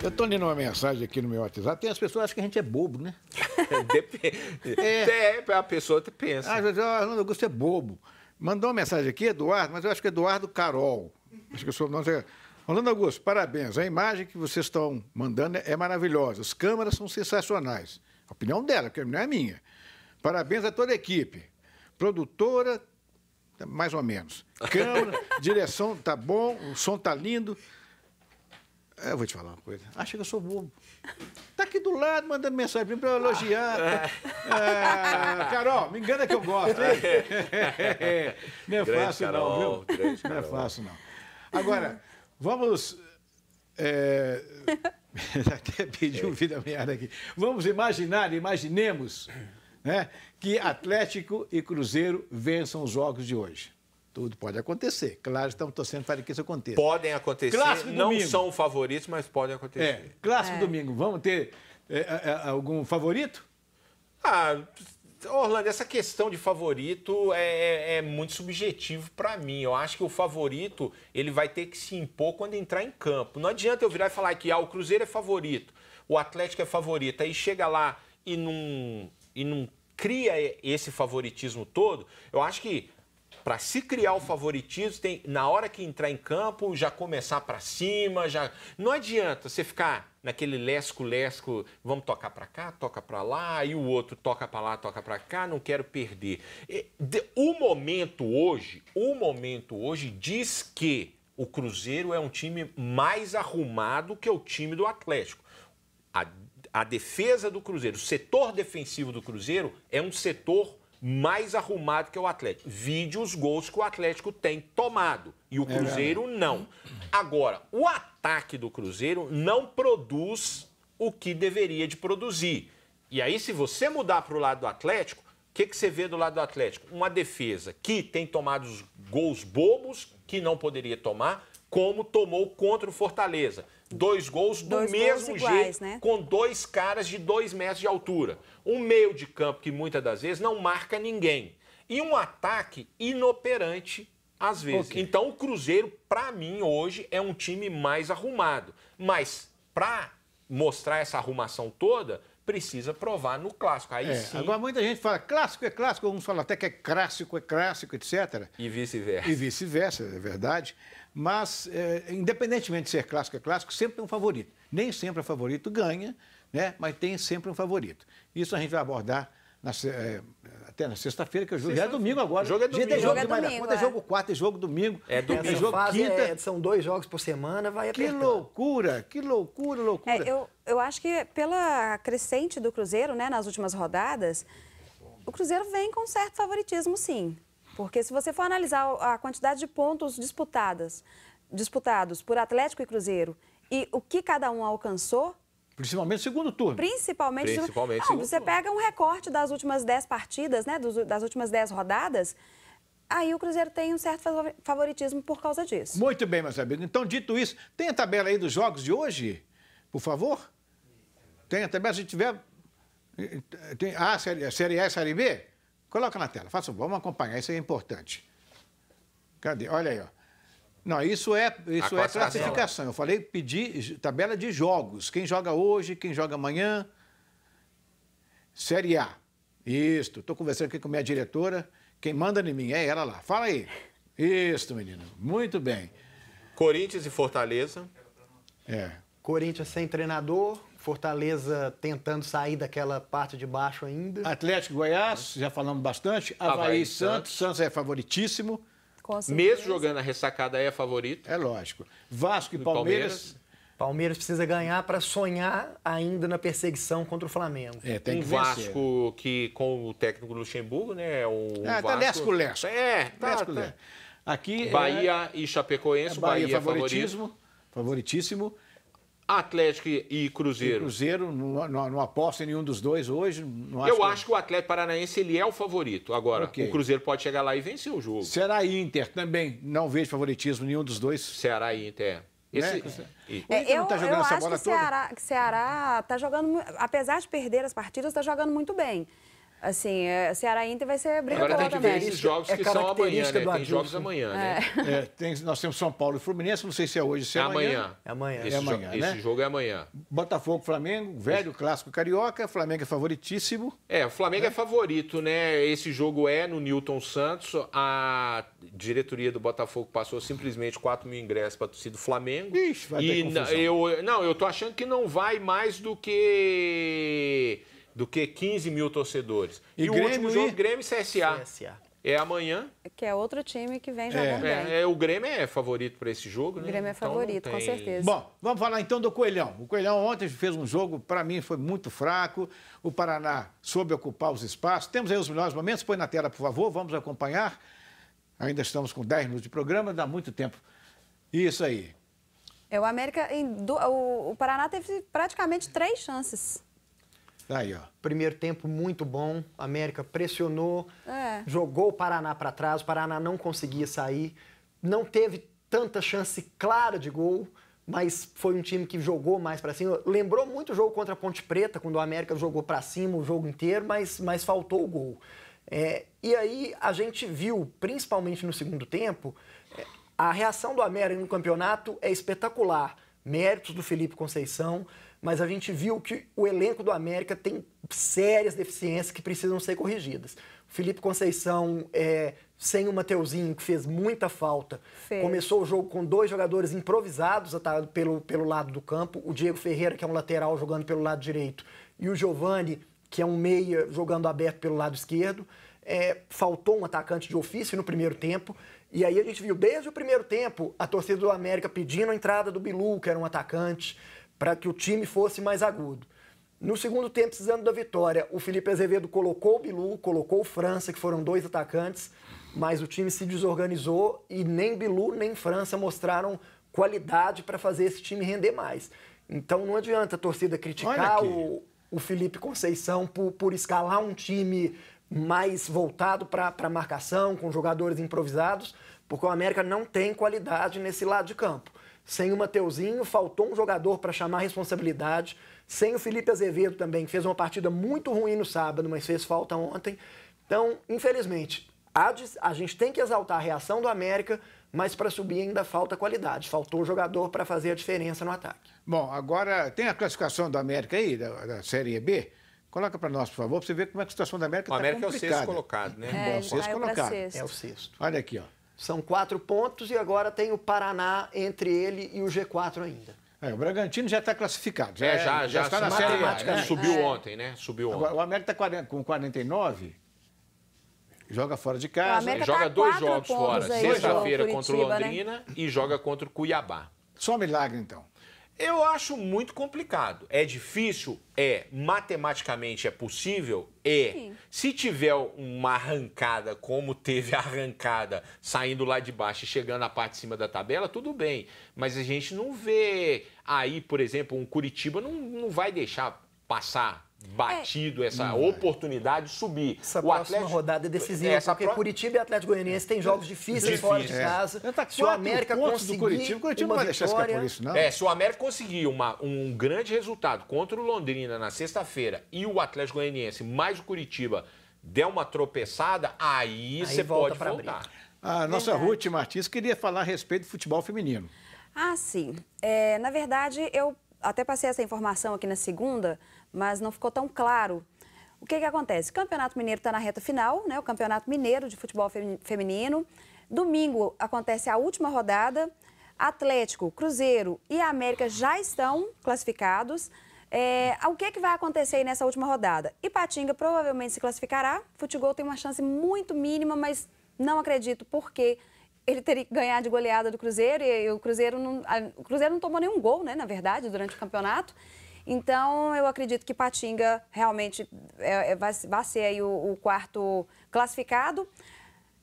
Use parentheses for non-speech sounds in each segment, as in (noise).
Eu tô lendo uma mensagem aqui no meu WhatsApp. Tem as pessoas que acham que a gente é bobo, né? (laughs) É, depende. É. é. a pessoa te pensa. Ah, José Orlando Augusto é bobo. Mandou uma mensagem aqui, Eduardo, mas eu acho que é Eduardo Carol. Acho que o sobrenome dele. Orlando Augusto, parabéns. A imagem que vocês estão mandando é maravilhosa. As câmeras são sensacionais. A opinião dela, que não é minha. Parabéns a toda a equipe. Produtora, mais ou menos. Câmera, (laughs) direção tá bom, o som tá lindo. É, eu vou te falar uma coisa. Acha que eu sou bobo. Tá aqui do lado mandando mensagem para eu elogiar. Ah, Carol, me engana que eu gosto. É. (laughs) não é grande fácil, Carol, não, viu? não é fácil, não. Agora, vamos. É... (laughs) Até pedir um vida meada aqui. Vamos imaginar, imaginemos né, que Atlético e Cruzeiro vençam os jogos de hoje. Tudo pode acontecer. Claro, estamos torcendo para que isso aconteça. Podem acontecer. Clássico não domingo. são favoritos, mas podem acontecer. É, clássico é. domingo. Vamos ter é, é, é, algum favorito? Ah, Orlando, essa questão de favorito é, é, é muito subjetivo para mim. Eu acho que o favorito ele vai ter que se impor quando entrar em campo. Não adianta eu virar e falar que ah, o Cruzeiro é favorito, o Atlético é favorito, aí chega lá e não, e não cria esse favoritismo todo. Eu acho que para se criar o favoritismo, tem na hora que entrar em campo já começar para cima, já não adianta você ficar naquele lesco lesco, vamos tocar para cá, toca para lá, e o outro toca para lá, toca para cá, não quero perder. O momento hoje, o momento hoje diz que o Cruzeiro é um time mais arrumado que o time do Atlético. A, a defesa do Cruzeiro, o setor defensivo do Cruzeiro é um setor mais arrumado que o Atlético. Vide os gols que o Atlético tem tomado e o é Cruzeiro não. Agora, o ataque do Cruzeiro não produz o que deveria de produzir. E aí, se você mudar para o lado do Atlético, o que, que você vê do lado do Atlético? Uma defesa que tem tomado os gols bobos que não poderia tomar, como tomou contra o Fortaleza. Dois gols do dois mesmo gols iguais, jeito, né? com dois caras de dois metros de altura. Um meio de campo que muitas das vezes não marca ninguém. E um ataque inoperante às vezes. Okay. Então o Cruzeiro, para mim, hoje é um time mais arrumado. Mas para mostrar essa arrumação toda, precisa provar no clássico. Aí é, sim. Agora, muita gente fala clássico é clássico, alguns falam até que é clássico, é clássico, etc. E vice-versa. E vice-versa, é verdade. Mas, é, independentemente de ser clássico é clássico, sempre tem um favorito. Nem sempre o favorito ganha, né? mas tem sempre um favorito. Isso a gente vai abordar na, é, até na sexta-feira, que eu jogo é domingo agora. jogo é domingo. jogo, jogo, é, é domingo, é. jogo quarta, é jogo domingo. É, é domingo. É jogo quinta. É, são dois jogos por semana, vai Que loucura, que loucura, loucura. É, eu eu acho que pela crescente do Cruzeiro, né, nas últimas rodadas, o Cruzeiro vem com certo favoritismo, sim. Porque se você for analisar a quantidade de pontos disputadas, disputados por Atlético e Cruzeiro e o que cada um alcançou, Principalmente segundo turno. Principalmente. Principalmente não, você turno. pega um recorte das últimas 10 partidas, né? Das últimas 10 rodadas. Aí o Cruzeiro tem um certo favoritismo por causa disso. Muito bem, meus amigos. Então, dito isso, tem a tabela aí dos jogos de hoje, por favor? Tem até mesmo, se tiver. Eh, eh, tem A, série, é série A e é série B, coloca na tela. Faça, vamos acompanhar, isso é importante. Cadê? Olha aí, ó. Não, isso é, isso é classificação. é classificação. Eu falei pedir tabela de jogos. Quem joga hoje, quem joga amanhã. Série A. Isto. Estou conversando aqui com minha diretora. Quem manda em mim é ela lá. Fala aí. Isto, menino. Muito bem. Corinthians e Fortaleza. É. Corinthians sem treinador, Fortaleza tentando sair daquela parte de baixo ainda. Atlético Goiás, já falamos bastante. Havaí, Havaí Santos. Santos é favoritíssimo. Mesmo jogando a ressacada é favorito. É lógico. Vasco e Palmeiras. Palmeiras precisa ganhar para sonhar ainda na perseguição contra o Flamengo. É, tem um que Vasco que com o técnico Luxemburgo, né, o é, ah, tá Vasco. Tá lesco, lesco. É, tá, lesco, tá. Aqui é Bahia é... e Chapecoense, é Bahia, Bahia favoritismo, favoritíssimo. favoritíssimo. Atlético e Cruzeiro. E Cruzeiro não, não, não aposta em nenhum dos dois hoje. Acho eu que... É. acho que o Atlético Paranaense ele é o favorito. Agora, okay. o Cruzeiro pode chegar lá e vencer o jogo. Ceará e Inter também. Não vejo favoritismo nenhum dos dois. Ceará né? e Inter. Esse, né? é, eu, tá eu acho que o Ceará, está jogando, apesar de perder as partidas, está jogando muito bem. Assim, a é, Ceará Inter vai ser briga Agora tem que ver esses jogos é que são amanhã, né? Tem jogos amanhã, é. né? É. Tem, nós temos São Paulo e Fluminense, não sei se é hoje, se é amanhã. amanhã. Esse, amanhã, jo né? esse jogo é amanhã. Botafogo, Flamengo, velho clássico carioca, Flamengo é favoritíssimo. É, o Flamengo né? é. favorito, né? Esse jogo é no Newton Santos. A diretoria do Botafogo passou simplesmente 4 mil ingressos para a torcida do Flamengo. Ixi, vai e ter confusão. eu Não, eu tô achando que não vai mais do que do que 15 mil torcedores. E, e o Grêmio, último jogo, e... Grêmio CSA. CSA. É amanhã. Que é outro time que vem é. jogando é. bem. É, é, o Grêmio é favorito para esse jogo, né? O Grêmio é então, favorito, tem... com certeza. Bom, vamos falar então do Coelhão. O Coelhão ontem fez um jogo, para mim, foi muito fraco. O Paraná soube ocupar os espaços. Temos aí os melhores momentos. Põe na tela, por favor. Vamos acompanhar. Ainda estamos com 10 minutos de programa, dá muito tempo. Isso aí. É, o América, do... o Paraná teve praticamente três chances Aí, ó. Primeiro tempo muito bom, a América pressionou, é. jogou o Paraná para trás, o Paraná não conseguia sair, não teve tanta chance clara de gol, mas foi um time que jogou mais para cima. Lembrou muito o jogo contra a Ponte Preta, quando o América jogou para cima o jogo inteiro, mas, mas faltou o gol. É, e aí a gente viu, principalmente no segundo tempo, é, a reação do América no campeonato é espetacular méritos do Felipe Conceição, mas a gente viu que o elenco do América tem sérias deficiências que precisam ser corrigidas. O Felipe Conceição é, sem o Mateuzinho, que fez muita falta. Fez. Começou o jogo com dois jogadores improvisados tá, pelo, pelo lado do campo. O Diego Ferreira, que é um lateral, jogando pelo lado direito. E o Giovani, que é um meia, jogando aberto pelo lado esquerdo. É, faltou um atacante de ofício no primeiro tempo. E aí a gente viu desde o primeiro tempo a torcida do América pedindo a entrada do Bilu, que era um atacante, para que o time fosse mais agudo. No segundo tempo, precisando da vitória, o Felipe Azevedo colocou o Bilu, colocou o França, que foram dois atacantes, mas o time se desorganizou e nem Bilu nem França mostraram qualidade para fazer esse time render mais. Então não adianta a torcida criticar o, o Felipe Conceição por, por escalar um time mais voltado para marcação, com jogadores improvisados, porque o América não tem qualidade nesse lado de campo. Sem o Mateuzinho, faltou um jogador para chamar a responsabilidade. Sem o Felipe Azevedo também, que fez uma partida muito ruim no sábado, mas fez falta ontem. Então, infelizmente, a gente tem que exaltar a reação do América, mas para subir ainda falta qualidade. Faltou jogador para fazer a diferença no ataque. Bom, agora tem a classificação do América aí, da, da Série B. Coloca para nós, por favor, para você ver como é a situação da América está complicada. A América tá é o sexto colocado, né? É, é o sexto colocado. Sexto. É o sexto. Olha aqui, ó. São quatro pontos e agora tem o Paraná entre ele e o G4 ainda. É, o Bragantino já está classificado. Já, é, já, já, já está na série é, né? Subiu é. ontem, né? Subiu ontem. Agora, o América está com 49, joga fora de casa. joga tá dois jogos fora. Sexta-feira contra o né? Londrina né? e joga contra o Cuiabá. Só um milagre, então. Eu acho muito complicado. É difícil? É. Matematicamente é possível? É. Sim. Se tiver uma arrancada, como teve a arrancada, saindo lá de baixo e chegando na parte de cima da tabela, tudo bem. Mas a gente não vê aí, por exemplo, um Curitiba não, não vai deixar passar batido é. essa hum, oportunidade de subir. Essa o próxima Atlético... rodada é decisiva, essa porque pro... Curitiba e Atlético Goianiense têm jogos difíceis Difícil, fora de é. casa. É. se o América conseguir do Curitiba, Curitiba uma vitória... Isso, é, se o América conseguir uma, um grande resultado contra o Londrina na sexta-feira e o Atlético Goianiense mais o Curitiba der uma tropeçada, aí, você volta pode voltar. A nossa Verdade. Ruth Martins queria falar a respeito do futebol feminino. Ah, sim. É, na verdade, eu até passei essa informação aqui na segunda mas não ficou tão claro. O que, que acontece? O Campeonato Mineiro está na reta final, né? o Campeonato Mineiro de Futebol Feminino. Domingo acontece a última rodada. Atlético, Cruzeiro e América já estão classificados. É, o que, que vai acontecer aí nessa última rodada? Ipatinga provavelmente se classificará. Futebol tem uma chance muito mínima, mas não acredito porque ele teria que ganhar de goleada do Cruzeiro e, o Cruzeiro não, a, o Cruzeiro não tomou nenhum gol, né, na verdade, durante o campeonato. Então, eu acredito que Patinga realmente é, é, vai, vai, ser aí o, o quarto classificado.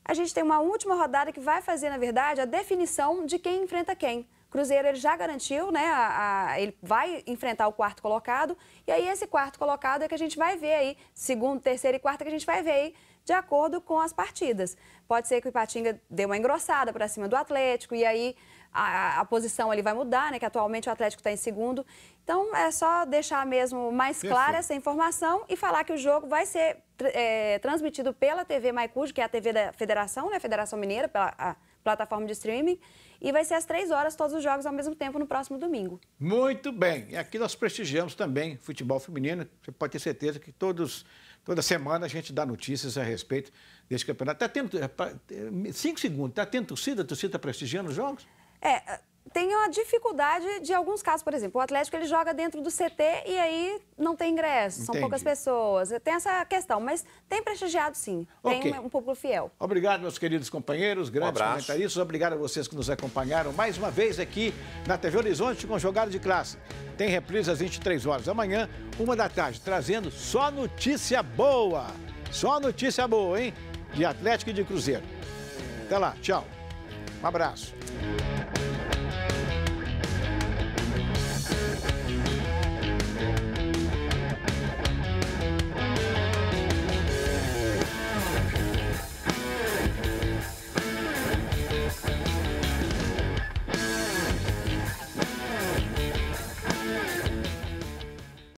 A gente tem uma última rodada que vai fazer, na verdade, a definição de quem enfrenta quem. Cruzeiro ele já garantiu, né? A, a, ele vai enfrentar o quarto colocado. E aí, esse quarto colocado é que a gente vai ver aí, segundo, terceiro e quarto, é que a gente vai ver aí, de acordo com as partidas. Pode ser que o Ipatinga dê uma engrossada para cima do Atlético, e aí a, a, posição ali vai mudar, né? Que atualmente o Atlético está em segundo. Então é só deixar mesmo mais Perfeito. clara essa informação e falar que o jogo vai ser é, transmitido pela TV Maicujo, que é a TV da Federação, né? Federação Mineira, pela plataforma de streaming. E vai ser às três horas todos os jogos ao mesmo tempo no próximo domingo. Muito bem. E aqui nós prestigiamos também futebol feminino. Você pode ter certeza que todos Toda semana a gente dá notícias a respeito desse campeonato. Está tendo. É, é, cinco segundos, está tendo torcida? A torcida está prestigiando os jogos? É, tem a dificuldade de alguns casos, por exemplo, o Atlético ele joga dentro do CT e aí não tem ingresso, Entendi. são poucas pessoas. Tem essa questão, mas tem prestigiado sim, okay. tem um público fiel. Obrigado, meus queridos companheiros, grandes um comentaristas, obrigado a vocês que nos acompanharam mais uma vez aqui na TV Horizonte com Jogada de Classe. Tem reprise às 23 horas da manhã, uma da tarde, trazendo só notícia boa. Só notícia boa, hein? De Atlético e de Cruzeiro. Até lá, tchau. Um abraço.